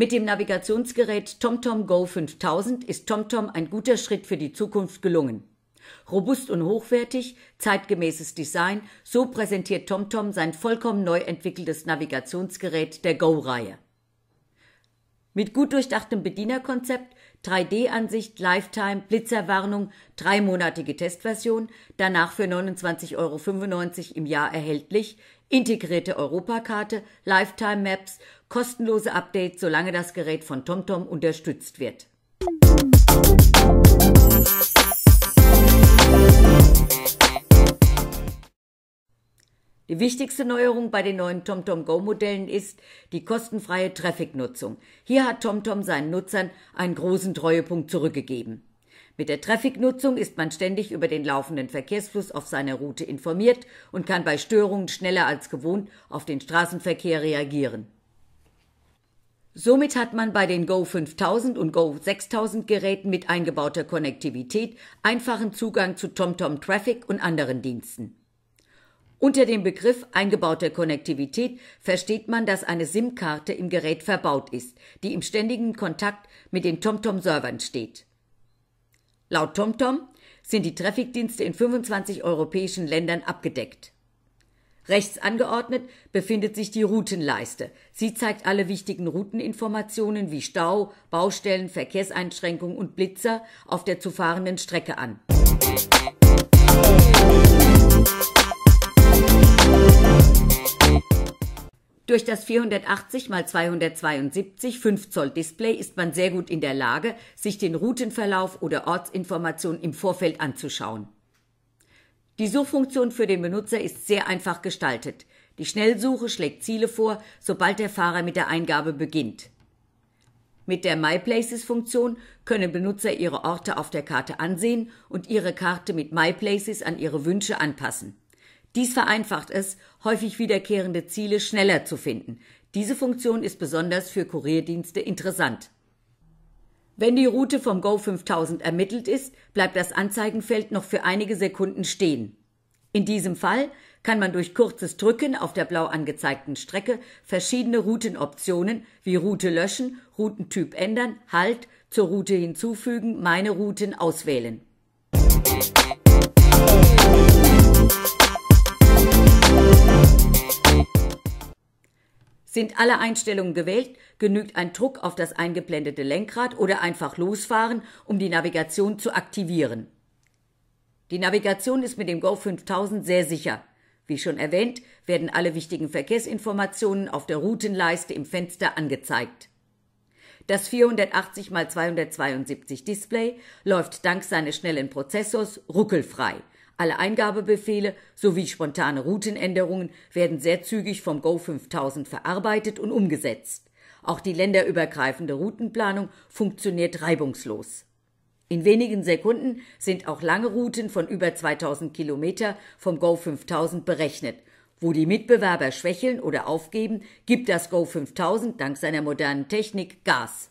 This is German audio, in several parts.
Mit dem Navigationsgerät TomTom Go 5000 ist TomTom ein guter Schritt für die Zukunft gelungen. Robust und hochwertig, zeitgemäßes Design, so präsentiert TomTom sein vollkommen neu entwickeltes Navigationsgerät der Go-Reihe. Mit gut durchdachtem Bedienerkonzept, 3D-Ansicht, Lifetime, Blitzerwarnung, dreimonatige Testversion, danach für 29,95 Euro im Jahr erhältlich, integrierte Europakarte, Lifetime Maps, kostenlose Updates, solange das Gerät von TomTom unterstützt wird. Die wichtigste Neuerung bei den neuen TomTom Go Modellen ist die kostenfreie Traffic-Nutzung. Hier hat TomTom seinen Nutzern einen großen Treuepunkt zurückgegeben. Mit der Traffic-Nutzung ist man ständig über den laufenden Verkehrsfluss auf seiner Route informiert und kann bei Störungen schneller als gewohnt auf den Straßenverkehr reagieren. Somit hat man bei den Go 5000 und Go 6000 Geräten mit eingebauter Konnektivität einfachen Zugang zu TomTom Traffic und anderen Diensten. Unter dem Begriff eingebauter Konnektivität versteht man, dass eine SIM-Karte im Gerät verbaut ist, die im ständigen Kontakt mit den TomTom-Servern steht. Laut TomTom sind die Traffic-Dienste in 25 europäischen Ländern abgedeckt. Rechts angeordnet befindet sich die Routenleiste. Sie zeigt alle wichtigen Routeninformationen wie Stau, Baustellen, Verkehrseinschränkungen und Blitzer auf der zu fahrenden Strecke an. Durch das 480 x 272 5 Zoll Display ist man sehr gut in der Lage, sich den Routenverlauf oder Ortsinformationen im Vorfeld anzuschauen. Die Suchfunktion für den Benutzer ist sehr einfach gestaltet. Die Schnellsuche schlägt Ziele vor, sobald der Fahrer mit der Eingabe beginnt. Mit der My Places Funktion können Benutzer ihre Orte auf der Karte ansehen und ihre Karte mit My Places an ihre Wünsche anpassen. Dies vereinfacht es, häufig wiederkehrende Ziele schneller zu finden. Diese Funktion ist besonders für Kurierdienste interessant. Wenn die Route vom Go 5000 ermittelt ist, bleibt das Anzeigenfeld noch für einige Sekunden stehen. In diesem Fall kann man durch kurzes Drücken auf der blau angezeigten Strecke verschiedene Routenoptionen wie Route löschen, Routentyp ändern, Halt, zur Route hinzufügen, meine Routen auswählen. Musik Sind alle Einstellungen gewählt, genügt ein Druck auf das eingeblendete Lenkrad oder einfach losfahren, um die Navigation zu aktivieren. Die Navigation ist mit dem Go 5000 sehr sicher. Wie schon erwähnt, werden alle wichtigen Verkehrsinformationen auf der Routenleiste im Fenster angezeigt. Das 480 x 272 Display läuft dank seines schnellen Prozessors ruckelfrei – alle Eingabebefehle sowie spontane Routenänderungen werden sehr zügig vom Go 5000 verarbeitet und umgesetzt. Auch die länderübergreifende Routenplanung funktioniert reibungslos. In wenigen Sekunden sind auch lange Routen von über 2000 Kilometer vom Go 5000 berechnet. Wo die Mitbewerber schwächeln oder aufgeben, gibt das Go 5000 dank seiner modernen Technik Gas.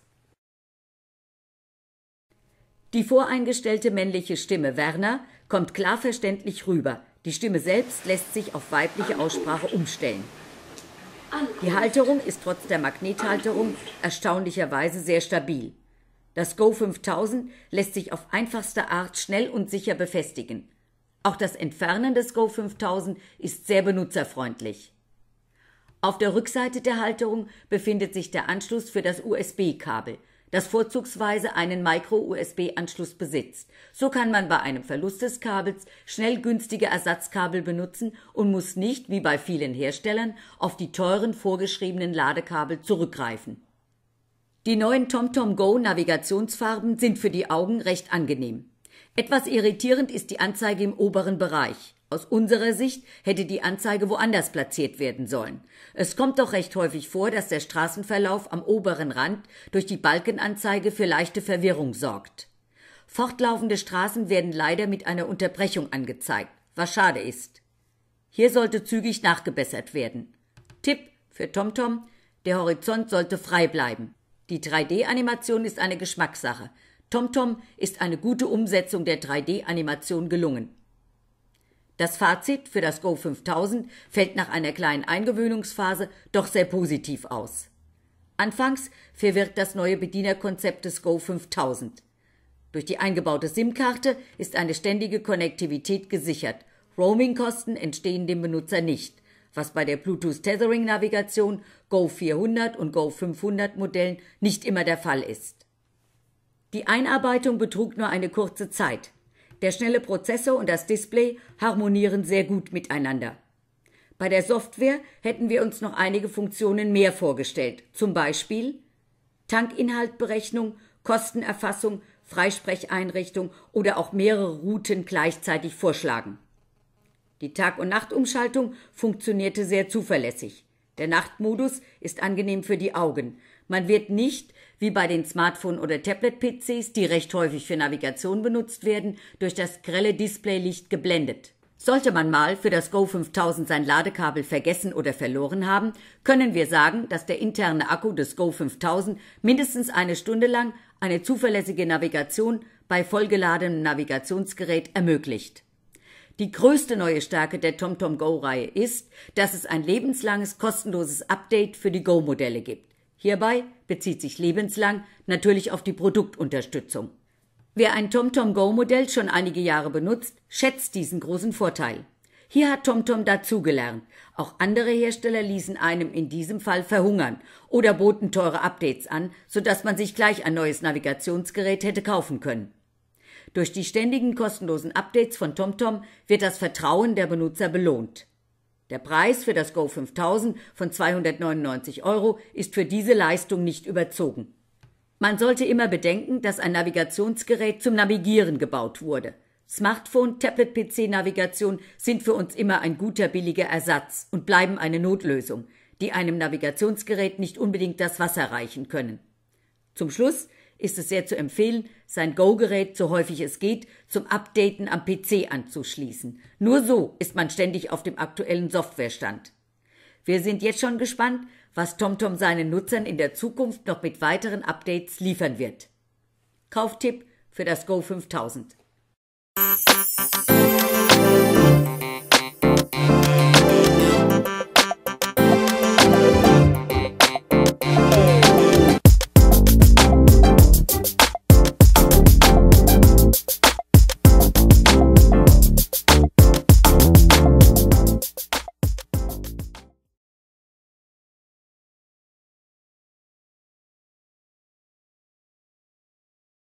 Die voreingestellte männliche Stimme Werner kommt klar verständlich rüber. Die Stimme selbst lässt sich auf weibliche Aussprache umstellen. Die Halterung ist trotz der Magnethalterung erstaunlicherweise sehr stabil. Das Go 5000 lässt sich auf einfachste Art schnell und sicher befestigen. Auch das Entfernen des Go 5000 ist sehr benutzerfreundlich. Auf der Rückseite der Halterung befindet sich der Anschluss für das USB-Kabel das vorzugsweise einen Micro-USB-Anschluss besitzt. So kann man bei einem Verlust des Kabels schnell günstige Ersatzkabel benutzen und muss nicht, wie bei vielen Herstellern, auf die teuren vorgeschriebenen Ladekabel zurückgreifen. Die neuen TomTom Go Navigationsfarben sind für die Augen recht angenehm. Etwas irritierend ist die Anzeige im oberen Bereich. Aus unserer Sicht hätte die Anzeige woanders platziert werden sollen. Es kommt doch recht häufig vor, dass der Straßenverlauf am oberen Rand durch die Balkenanzeige für leichte Verwirrung sorgt. Fortlaufende Straßen werden leider mit einer Unterbrechung angezeigt, was schade ist. Hier sollte zügig nachgebessert werden. Tipp für TomTom, der Horizont sollte frei bleiben. Die 3D-Animation ist eine Geschmackssache. TomTom ist eine gute Umsetzung der 3D-Animation gelungen. Das Fazit für das Go 5000 fällt nach einer kleinen Eingewöhnungsphase doch sehr positiv aus. Anfangs verwirrt das neue Bedienerkonzept des Go 5000. Durch die eingebaute SIM-Karte ist eine ständige Konnektivität gesichert. Roaming-Kosten entstehen dem Benutzer nicht, was bei der Bluetooth-Tethering-Navigation Go 400 und Go 500 Modellen nicht immer der Fall ist. Die Einarbeitung betrug nur eine kurze Zeit. Der schnelle Prozessor und das Display harmonieren sehr gut miteinander. Bei der Software hätten wir uns noch einige Funktionen mehr vorgestellt, zum Beispiel Tankinhaltberechnung, Kostenerfassung, Freisprecheinrichtung oder auch mehrere Routen gleichzeitig vorschlagen. Die Tag- und Nachtumschaltung funktionierte sehr zuverlässig. Der Nachtmodus ist angenehm für die Augen. Man wird nicht wie bei den Smartphone- oder Tablet-PCs, die recht häufig für Navigation benutzt werden, durch das grelle Displaylicht geblendet. Sollte man mal für das Go 5000 sein Ladekabel vergessen oder verloren haben, können wir sagen, dass der interne Akku des Go 5000 mindestens eine Stunde lang eine zuverlässige Navigation bei vollgeladenem Navigationsgerät ermöglicht. Die größte neue Stärke der TomTom Go-Reihe ist, dass es ein lebenslanges kostenloses Update für die Go-Modelle gibt. Hierbei bezieht sich lebenslang natürlich auf die Produktunterstützung. Wer ein TomTom Go Modell schon einige Jahre benutzt, schätzt diesen großen Vorteil. Hier hat TomTom dazugelernt. Auch andere Hersteller ließen einem in diesem Fall verhungern oder boten teure Updates an, sodass man sich gleich ein neues Navigationsgerät hätte kaufen können. Durch die ständigen kostenlosen Updates von TomTom wird das Vertrauen der Benutzer belohnt. Der Preis für das Go 5000 von 299 Euro ist für diese Leistung nicht überzogen. Man sollte immer bedenken, dass ein Navigationsgerät zum Navigieren gebaut wurde. Smartphone, Tablet, PC, Navigation sind für uns immer ein guter, billiger Ersatz und bleiben eine Notlösung, die einem Navigationsgerät nicht unbedingt das Wasser reichen können. Zum Schluss ist es sehr zu empfehlen, sein Go-Gerät, so häufig es geht, zum Updaten am PC anzuschließen. Nur so ist man ständig auf dem aktuellen Softwarestand. Wir sind jetzt schon gespannt, was TomTom seinen Nutzern in der Zukunft noch mit weiteren Updates liefern wird. Kauftipp für das Go 5000.